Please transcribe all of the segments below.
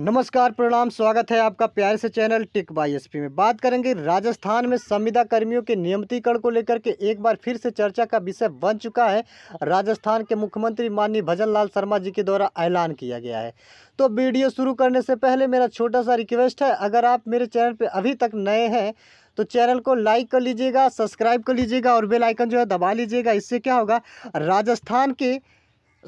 नमस्कार प्रणाम स्वागत है आपका प्यार से चैनल टिक बाई एस में बात करेंगे राजस्थान में संविदा कर्मियों के नियमितीकरण को लेकर के एक बार फिर से चर्चा का विषय बन चुका है राजस्थान के मुख्यमंत्री माननीय भजन लाल शर्मा जी के द्वारा ऐलान किया गया है तो वीडियो शुरू करने से पहले मेरा छोटा सा रिक्वेस्ट है अगर आप मेरे चैनल पर अभी तक नए हैं तो चैनल को लाइक कर लीजिएगा सब्सक्राइब कर लीजिएगा और बेलाइकन जो है दबा लीजिएगा इससे क्या होगा राजस्थान के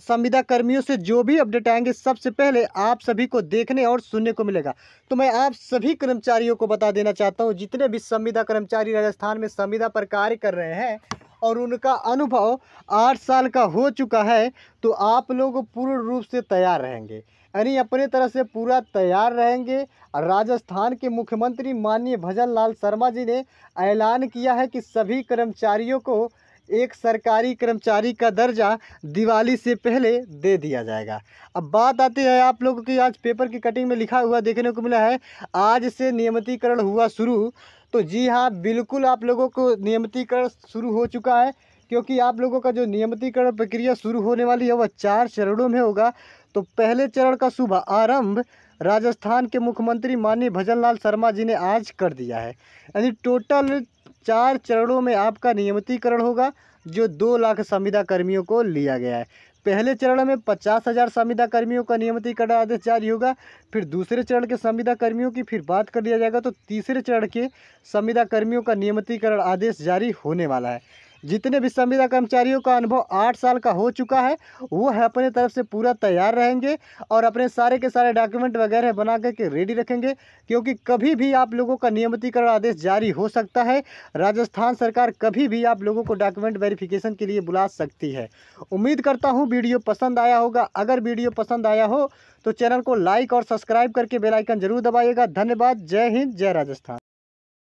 संविदा कर्मियों से जो भी अपडेट आएंगे सबसे पहले आप सभी को देखने और सुनने को मिलेगा तो मैं आप सभी कर्मचारियों को बता देना चाहता हूँ जितने भी संविदा कर्मचारी राजस्थान में संविदा पर कार्य कर रहे हैं और उनका अनुभव आठ साल का हो चुका है तो आप लोग पूर्ण रूप से तैयार रहेंगे यानी अपने तरह से पूरा तैयार रहेंगे राजस्थान के मुख्यमंत्री माननीय भजन लाल शर्मा जी ने ऐलान किया है कि सभी कर्मचारियों को एक सरकारी कर्मचारी का दर्जा दिवाली से पहले दे दिया जाएगा अब बात आती है आप लोगों की आज पेपर की कटिंग में लिखा हुआ देखने को मिला है आज से नियमितीकरण हुआ शुरू तो जी हाँ बिल्कुल आप लोगों को नियमितीकरण शुरू हो चुका है क्योंकि आप लोगों का जो नियमितीकरण प्रक्रिया शुरू होने वाली है वह चार चरणों में होगा तो पहले चरण का शुभ आरंभ राजस्थान के मुख्यमंत्री माननीय भजन लाल शर्मा जी ने आज कर दिया है यानी टोटल चार चरणों में आपका नियमितीकरण होगा जो दो लाख संविदा कर्मियों को लिया गया है पहले चरण में पचास हज़ार संविदा कर्मियों का नियमितीकरण आदेश जारी होगा फिर दूसरे चरण के संविदा कर्मियों की फिर बात कर लिया जाएगा तो तीसरे चरण के संविदा कर्मियों का नियमितीकरण आदेश जारी होने वाला है जितने भी संविदा कर्मचारियों का अनुभव आठ साल का हो चुका है वो है अपने तरफ से पूरा तैयार रहेंगे और अपने सारे के सारे डॉक्यूमेंट वगैरह बना करके रेडी रखेंगे क्योंकि कभी भी आप लोगों का नियमितीकरण आदेश जारी हो सकता है राजस्थान सरकार कभी भी आप लोगों को डॉक्यूमेंट वेरिफिकेशन के लिए बुला सकती है उम्मीद करता हूँ वीडियो पसंद आया होगा अगर वीडियो पसंद आया हो तो चैनल को लाइक और सब्सक्राइब करके बेलाइकन जरूर दबाइएगा धन्यवाद जय हिंद जय राजस्थान